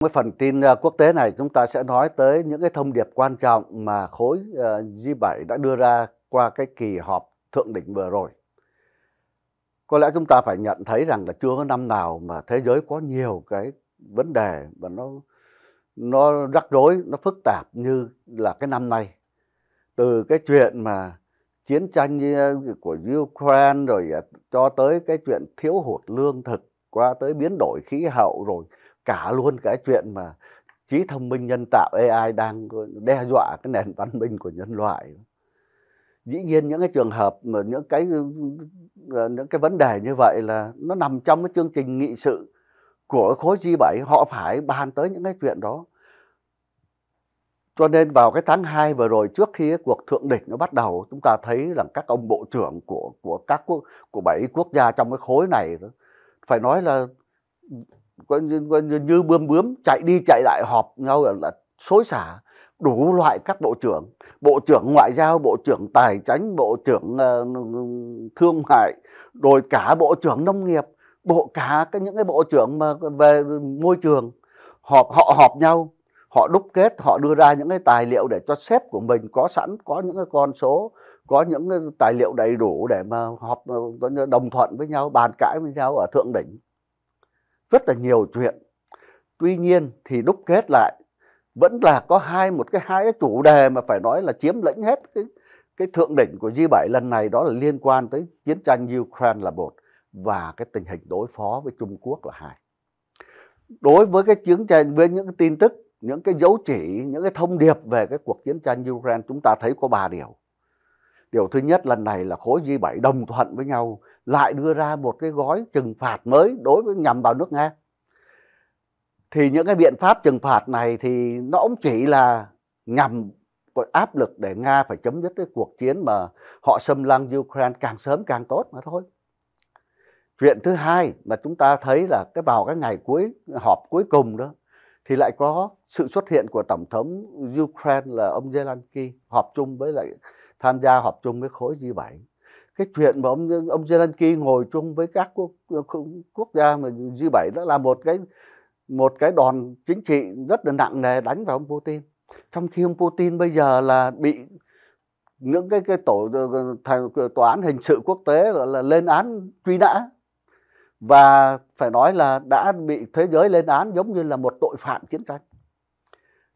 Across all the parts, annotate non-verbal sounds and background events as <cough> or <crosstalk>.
Với phần tin à, quốc tế này chúng ta sẽ nói tới những cái thông điệp quan trọng mà khối à, G7 đã đưa ra qua cái kỳ họp thượng đỉnh vừa rồi. Có lẽ chúng ta phải nhận thấy rằng là chưa có năm nào mà thế giới có nhiều cái vấn đề và nó nó rắc rối, nó phức tạp như là cái năm nay. Từ cái chuyện mà chiến tranh à, của Ukraine rồi cho tới cái chuyện thiếu hụt lương thực qua tới biến đổi khí hậu rồi cả luôn cái chuyện mà trí thông minh nhân tạo AI đang đe dọa cái nền văn minh của nhân loại dĩ nhiên những cái trường hợp mà những cái ờ, những cái vấn đề như vậy là nó nằm trong cái chương trình nghị sự của khối G7 họ phải bàn tới những cái chuyện đó cho nên vào cái tháng 2 vừa rồi trước khi cuộc thượng đỉnh nó bắt đầu chúng ta thấy rằng các ông bộ trưởng của của các quốc của bảy quốc gia trong cái khối này phải nói là coi như, coi như, như bươm bướm chạy đi chạy lại họp nhau là, là xối xả đủ loại các bộ trưởng bộ trưởng ngoại giao bộ trưởng tài chính bộ trưởng uh, thương mại rồi cả bộ trưởng nông nghiệp bộ cả cái những cái bộ trưởng mà về môi trường họp họ họp nhau họ đúc kết họ đưa ra những cái tài liệu để cho sếp của mình có sẵn có những cái con số có những cái tài liệu đầy đủ để mà họp ờ, đồng thuận với nhau bàn cãi với nhau ở thượng đỉnh rất là nhiều chuyện tuy nhiên thì đúc kết lại vẫn là có hai một cái hai cái chủ đề mà phải nói là chiếm lĩnh hết cái cái thượng đỉnh của G7 lần này đó là liên quan tới chiến tranh Ukraine là một và cái tình hình đối phó với Trung Quốc là hai. Đối với cái chiến tranh với những cái tin tức, những cái dấu chỉ, những cái thông điệp về cái cuộc chiến tranh Ukraine chúng ta thấy có ba điều. Điều thứ nhất lần này là khối G7 đồng thuận với nhau lại đưa ra một cái gói trừng phạt mới đối với nhằm vào nước nga thì những cái biện pháp trừng phạt này thì nó cũng chỉ là nhằm có áp lực để Nga phải chấm dứt cái cuộc chiến mà họ xâm lăng Ukraine càng sớm càng tốt mà thôi. Chuyện thứ hai mà chúng ta thấy là cái vào cái ngày cuối họp cuối cùng đó thì lại có sự xuất hiện của tổng thống Ukraine là ông Zelensky họp chung với lại tham gia họp chung với khối G7 cái chuyện mà ông ông Zelensky ngồi chung với các quốc quốc gia mà G7 đó là một cái một cái đòn chính trị rất là nặng nề đánh vào ông Putin trong khi ông Putin bây giờ là bị những cái cái tổ ờ, ờ, ờ, tòa án hình sự quốc tế gọi là lên án truy nã và phải nói là đã bị thế giới lên án giống như là một tội phạm chiến tranh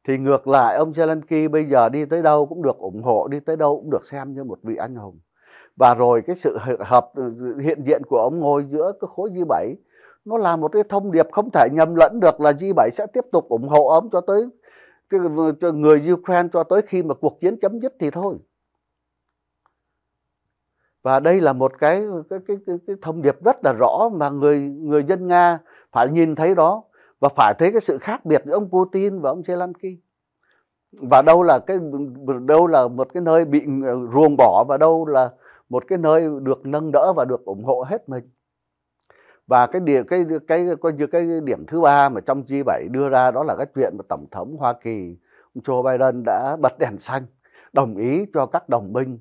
thì ngược lại ông Zelensky bây giờ đi tới đâu cũng được ủng hộ đi tới đâu cũng được xem như một vị anh hùng và rồi cái sự hợp ừ, hiện diện của ông ngồi giữa cái khối G7 nó là một cái thông điệp không thể nhầm lẫn được là G7 sẽ tiếp tục ủng hộ ông cho tới ừ, người Ukraine cho tới khi mà cuộc chiến chấm dứt thì thôi và đây là một cái cái cái cái, cái thông điệp rất là rõ mà người người dân nga phải nhìn thấy đó và phải thấy cái sự khác biệt giữa ông putin và ông zelensky và đâu là cái ừ, đâu là một cái nơi bị ruồng bỏ và đâu là một cái nơi được nâng đỡ và được ủng hộ hết mình và cái địa cái cái coi như cái điểm thứ ba mà trong G7 đưa ra đó là cái chuyện mà tổng thống Hoa Kỳ Joe Biden đã bật đèn xanh đồng ý cho các đồng minh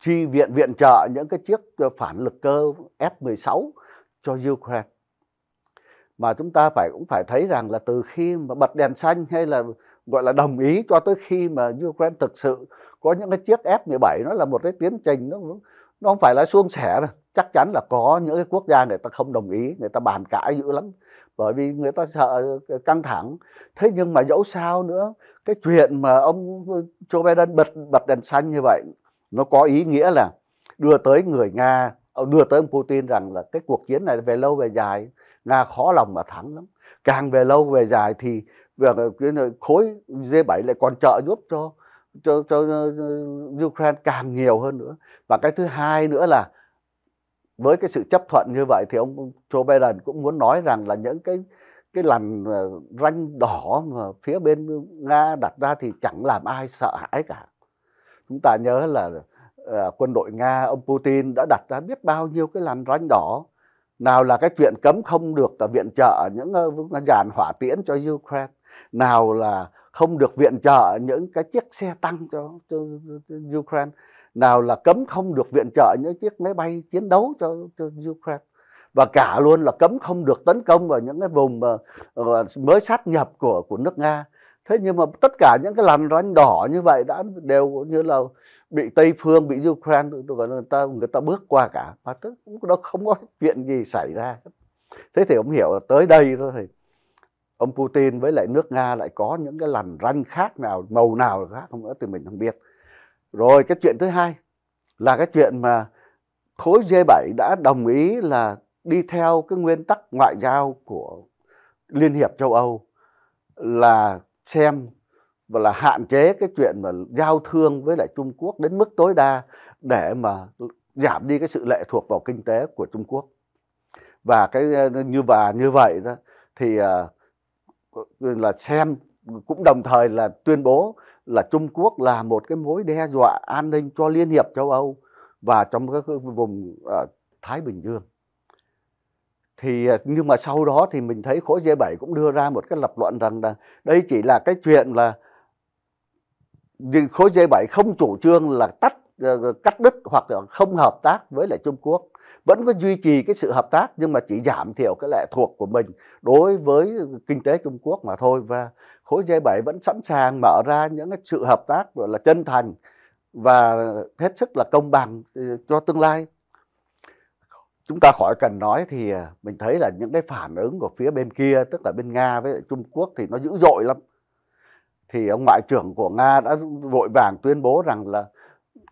chi viện viện trợ những cái chiếc phản lực cơ F-16 cho Ukraine mà chúng ta phải cũng phải thấy rằng là từ khi mà bật đèn xanh hay là gọi là đồng ý cho tới khi mà Ukraine thực sự có những cái chiếc F-17 nó là một cái tiến trình nó nó không phải là suông sẻ đâu chắc chắn là có những cái quốc gia người ta không đồng ý người ta bàn cãi dữ lắm bởi vì người ta sợ ờ, căng thẳng thế nhưng mà dẫu sao nữa cái chuyện mà ông ờ, Joe Biden bật bật đèn xanh như vậy nó có ý nghĩa là đưa tới người Nga ờ, đưa tới ông Putin rằng là cái cuộc chiến này về lâu về dài Nga khó lòng mà thắng lắm càng về lâu về dài thì việc khối G7 lại còn trợ giúp cho cho, cho Ukraine càng nhiều hơn nữa và cái thứ hai nữa là với cái sự chấp thuận như vậy thì ông Joe Biden cũng muốn nói rằng là những cái cái làn ờ, ranh đỏ mà phía bên Nga đặt ra thì chẳng làm ai sợ hãi cả. Chúng ta nhớ là à, quân đội Nga ông Putin đã đặt ra biết bao nhiêu cái làn ranh đỏ nào là cái chuyện cấm không được viện trợ những uh, ờ, dàn hỏa tiễn cho Ukraine nào là không được viện trợ những cái chiếc xe tăng cho, cho, cho Ukraine nào là cấm không được viện trợ những chiếc máy bay chiến đấu cho, cho Ukraine và cả luôn là cấm không được tấn công vào những cái vùng mà, mà mới sát nhập của của nước Nga thế nhưng mà tất cả những cái làn ranh đỏ như vậy đã đều như là bị Tây phương bị Ukraine người ta người ta bước qua cả mà tức đâu không có chuyện gì xảy ra thế thì ông hiểu là tới đây thôi thì ông Putin với lại nước Nga lại có những cái lằn ranh khác nào màu nào khác không nữa thì mình không biết rồi cái chuyện thứ hai là cái chuyện mà khối G7 đã đồng ý là đi theo cái nguyên tắc ngoại giao của Liên hiệp châu Âu là xem và là hạn chế cái chuyện mà giao thương với lại Trung Quốc đến mức tối đa để mà giảm đi cái sự lệ thuộc vào kinh tế của Trung Quốc và cái ờ, như và như vậy đó thì uh, Ờ, là xem cũng đồng thời là tuyên bố là Trung Quốc là một cái mối đe dọa an ninh cho Liên hiệp châu Âu và trong các vùng uh, Thái Bình Dương. Thì ờ, nhưng mà sau đó thì mình thấy khối G7 cũng đưa ra một cái lập luận rằng là đây chỉ là cái chuyện là khối G7 không chủ trương là tách cắt đứt hoặc là không hợp tác với lại Trung Quốc vẫn có duy trì cái sự hợp tác nhưng mà chỉ giảm thiểu cái lệ thuộc của mình đối với kinh tế Trung Quốc mà thôi và khối G7 vẫn sẵn sàng mở ra những cái sự hợp tác gọi là chân thành và hết sức là công bằng ừ, cho tương lai chúng ta khỏi cần nói thì à, mình thấy là những cái phản ứng của phía bên kia tức là bên Nga với Trung Quốc thì nó dữ dội lắm thì ông ngoại trưởng của Nga đã vội vàng tuyên bố rằng là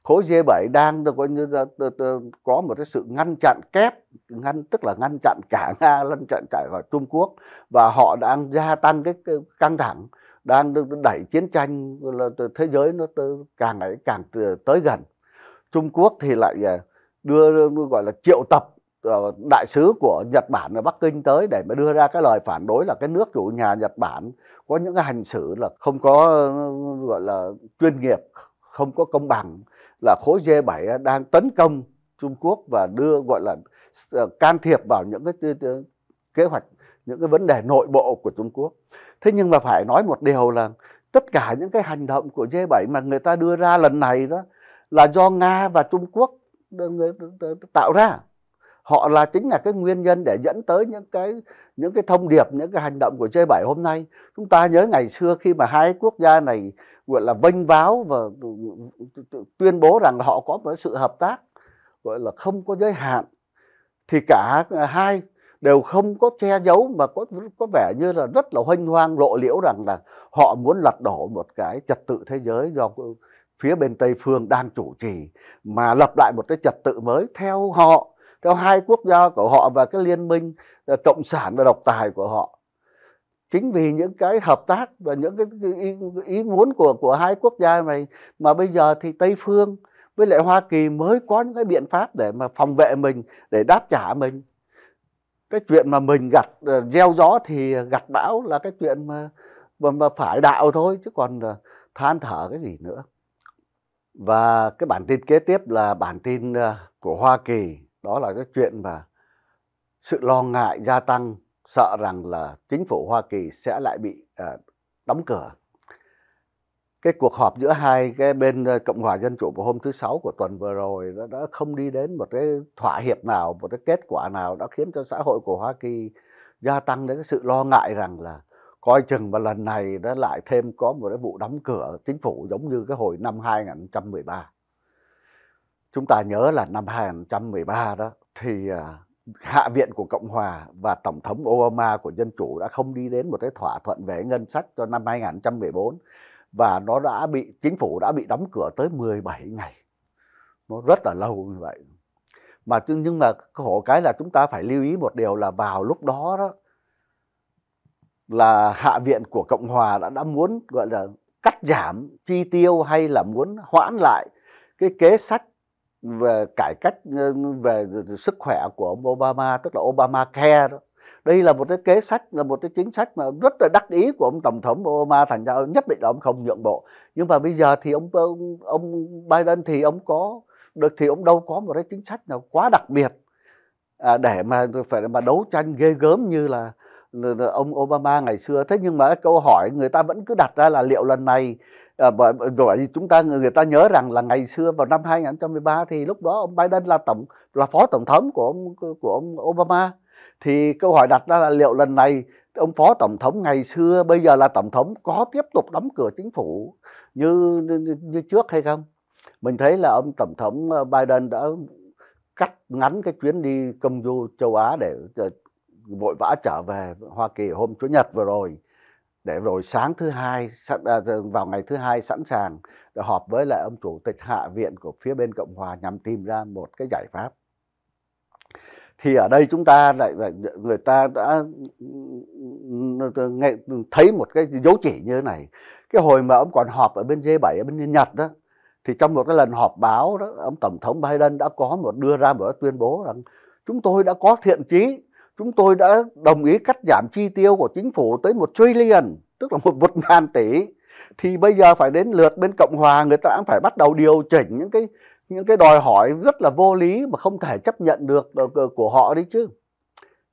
khối G7 đang coi như ờ, ờ, có một cái sự ngăn chặn kép ngăn tức là ngăn chặn cả Nga ngăn chặn cả Trung Quốc và họ đang gia tăng cái căng thẳng đang đẩy chiến tranh thế giới nó càng ngày càng tới gần Trung Quốc thì lại ờ, đưa gọi là triệu tập đại sứ của Nhật Bản ở Bắc Kinh tới để mà đưa ra cái lời phản đối là cái nước chủ nhà Nhật Bản có những cái hành xử là không có gọi là chuyên nghiệp, không có công bằng là khối G7 à, đang tấn công Trung Quốc và đưa gọi là ờ, can thiệp vào những cái ờ, ờ, kế hoạch những cái vấn đề nội bộ của Trung Quốc. Thế nhưng mà phải nói một điều là tất cả những cái hành động của G7 mà người ta đưa ra lần này đó là do Nga và Trung Quốc tạo ra họ là chính là cái nguyên nhân để dẫn tới những cái những cái thông điệp những cái hành động của G7 hôm nay chúng ta nhớ ngày xưa khi mà hai quốc gia này gọi là vênh váo và tuyên bố rằng họ có một sự hợp tác gọi là không có giới hạn thì cả hai đều không có che giấu mà có có vẻ như là rất là hoanh hoang lộ liễu rằng là họ muốn lật đổ một cái trật tự thế giới do phía bên tây phương đang chủ trì mà lập lại một cái trật tự mới theo họ theo hai quốc gia của họ và cái liên minh ờ, cộng sản và độc tài của họ chính vì những cái hợp tác và những cái ý, ý muốn của của hai quốc gia này mà bây giờ thì tây phương với lại hoa kỳ mới có những cái biện pháp để mà phòng vệ mình để đáp trả mình cái chuyện mà mình gặt ờ, gieo gió thì gặt bão là cái chuyện mà mà, mà phải đạo thôi chứ còn ờ, than thở cái gì nữa và cái bản tin kế tiếp là bản tin của hoa kỳ đó là cái chuyện mà sự lo ngại gia tăng sợ rằng là chính phủ Hoa Kỳ sẽ lại bị à, đóng cửa. Cái cuộc họp giữa hai cái bên ờ, Cộng hòa Dân chủ vào hôm thứ sáu của tuần vừa rồi nó đã, không đi đến một cái thỏa hiệp nào, một cái kết quả nào đã khiến cho xã hội của Hoa Kỳ gia tăng đến cái sự lo ngại rằng là coi chừng mà lần này đã lại thêm có một cái vụ đóng cửa chính phủ giống như cái hồi năm 2013 chúng ta nhớ là năm 2013 đó thì à, Hạ viện của Cộng hòa và Tổng thống Obama của Dân chủ đã không đi đến một cái thỏa thuận về ngân sách cho năm 2014 và nó đã bị chính phủ đã bị đóng cửa tới 17 ngày. Nó rất là lâu như vậy. Mà nhưng mà khổ cái là chúng ta phải lưu ý một điều là vào lúc đó đó là hạ viện của Cộng hòa đã đã muốn gọi là cắt giảm chi tiêu hay là muốn hoãn lại cái kế sách về cải cách ờ, về sức khỏe của ông Obama tức là Obama Care đó đây là một cái kế sách là một cái chính sách mà rất là đắc ý của ông tổng thống Obama thành ra nhất định là ông không nhượng bộ nhưng mà bây giờ thì ông ông, ông Biden thì ông có được thì ông đâu có một cái chính sách nào quá đặc biệt à, để mà phải mà đấu tranh ghê gớm như là ông Obama ngày xưa thế nhưng mà câu hỏi người ta vẫn cứ đặt ra là liệu lần này à, bởi vì chúng ta người ta nhớ rằng là ngày xưa vào năm 2013 thì lúc đó ông Biden là tổng là phó tổng thống của ông của ông Obama thì câu hỏi đặt ra là liệu lần này ông phó tổng thống ngày xưa bây giờ là tổng thống có tiếp tục đóng cửa chính phủ như như, trước hay không mình thấy là ông tổng thống ờ, Biden đã cắt ngắn cái chuyến đi công du châu Á để ờ, vội vã trở về Hoa Kỳ hôm Chủ nhật vừa rồi để rồi sáng thứ hai à, vào ngày thứ hai sẵn sàng họp với lại ông chủ tịch hạ viện của phía bên cộng hòa nhằm tìm ra một cái giải pháp thì ở đây chúng ta lại người ta đã thấy một cái dấu chỉ như thế này cái hồi mà ông còn họp ở bên G7 ở bên Nhật đó thì trong một cái lần họp báo đó ông tổng thống Biden đã có một đưa ra một tuyên bố rằng chúng tôi đã có thiện trí chúng tôi đã đồng ý cắt giảm chi tiêu của chính phủ tới một trillion tức là một một ngàn tỷ thì bây giờ phải đến lượt bên cộng hòa người ta cũng phải bắt đầu điều chỉnh những cái những cái đòi hỏi rất là vô lý mà không thể chấp nhận được ờ, ờ, của họ đi chứ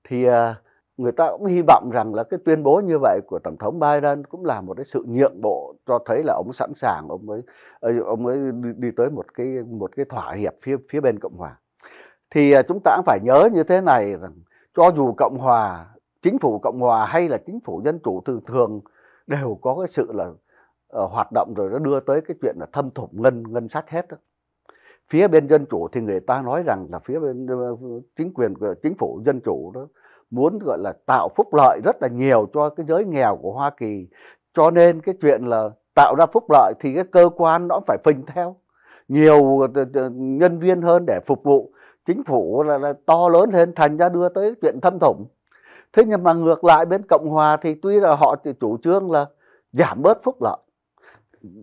thì ờ, người ta cũng hy vọng rằng là cái tuyên bố như vậy của tổng thống Biden cũng là một cái sự nhượng bộ cho thấy là ông sẵn sàng ông mới ông mới đi, đi tới một cái một cái thỏa hiệp phía phía bên cộng hòa thì chúng ta cũng phải nhớ như thế này rằng cho dù cộng hòa chính phủ cộng hòa hay là chính phủ dân chủ thường thường đều có cái sự là uh, hoạt động rồi nó đưa tới cái chuyện là thâm thủng ngân ngân sách hết đó. phía bên dân chủ thì người ta nói rằng là phía bên uh, chính quyền của chính phủ dân chủ đó muốn gọi là tạo phúc lợi rất là nhiều cho cái giới nghèo của Hoa Kỳ cho nên cái chuyện là tạo ra phúc lợi thì cái cơ quan nó phải phình theo nhiều ờ, nhân viên hơn để phục vụ chính phủ là, là to lớn hơn thành ra đưa tới chuyện thâm thủng thế nhưng mà ngược lại bên cộng hòa thì tuy là họ chủ trương là giảm bớt phúc lợi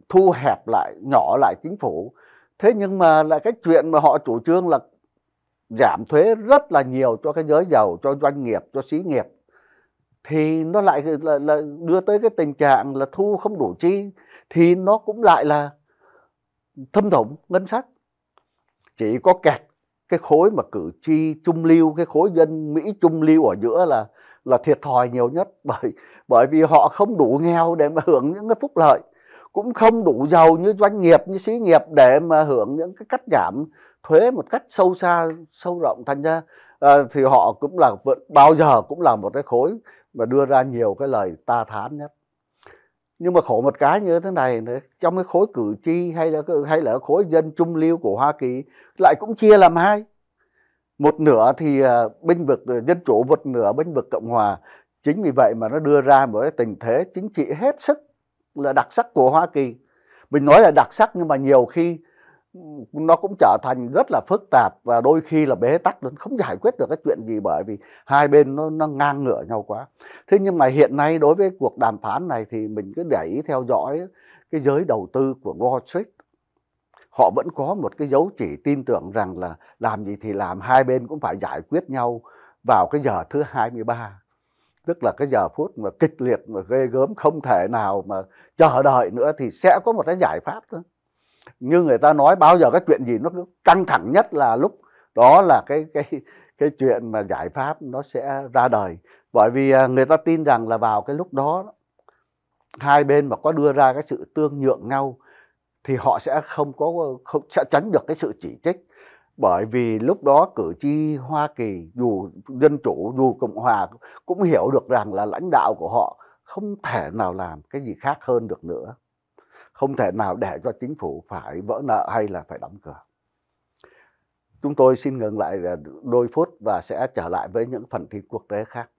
thu hẹp lại nhỏ lại chính phủ thế nhưng mà lại cái chuyện mà họ chủ trương là giảm thuế rất là nhiều cho cái giới giàu cho doanh nghiệp cho xí nghiệp thì nó lại là, là đưa tới cái tình trạng là thu không đủ chi thì nó cũng lại là thâm thủng ngân sách chỉ có kẹt cái khối mà cử tri trung lưu cái khối dân mỹ trung lưu ở giữa là là thiệt thòi nhiều nhất <laughs> bởi bởi vì họ không đủ nghèo để mà hưởng những cái phúc lợi cũng không đủ giàu như doanh nghiệp như xí nghiệp để mà hưởng những cái cắt giảm thuế một cách sâu xa sâu rộng thành ra à, thì họ cũng là bao giờ cũng là một cái khối mà đưa ra nhiều cái lời ta thán nhất nhưng mà khổ một cái như thế này trong cái khối cử tri hay là hay là khối dân trung lưu của Hoa Kỳ lại cũng chia làm hai một nửa thì à, bên vực à, dân chủ một nửa bên vực cộng hòa chính vì vậy mà nó đưa ra một cái tình thế chính trị hết sức là đặc sắc của Hoa Kỳ mình nói là đặc sắc nhưng mà nhiều khi nó cũng trở thành rất là phức tạp và đôi khi là bế tắc nó không giải quyết được cái chuyện gì bởi vì hai bên nó, nó ngang ngửa nhau quá thế nhưng mà hiện nay đối với cuộc đàm phán này thì mình cứ để ý theo dõi cái giới đầu tư của Wall Street họ vẫn có một cái dấu chỉ tin tưởng rằng là làm gì thì làm hai bên cũng phải giải quyết nhau vào cái giờ thứ 23 tức là cái giờ phút mà kịch liệt mà ghê gớm không thể nào mà chờ đợi nữa thì sẽ có một cái giải pháp thôi như người ta nói bao giờ cái chuyện gì nó căng thẳng nhất là lúc đó là cái cái cái chuyện mà giải pháp nó sẽ ra đời bởi vì à, người ta tin rằng là vào cái lúc đó hai bên mà có đưa ra cái sự tương nhượng nhau thì họ sẽ không có không sẽ tránh được cái sự chỉ trích bởi vì lúc đó cử tri Hoa Kỳ dù dân chủ dù cộng hòa cũng hiểu được rằng là lãnh đạo của họ không thể nào làm cái gì khác hơn được nữa không thể nào để cho chính phủ phải vỡ nợ hay là phải đóng cửa. Chúng tôi xin ngừng lại à, đôi phút và sẽ trở lại với những phần tin quốc tế khác.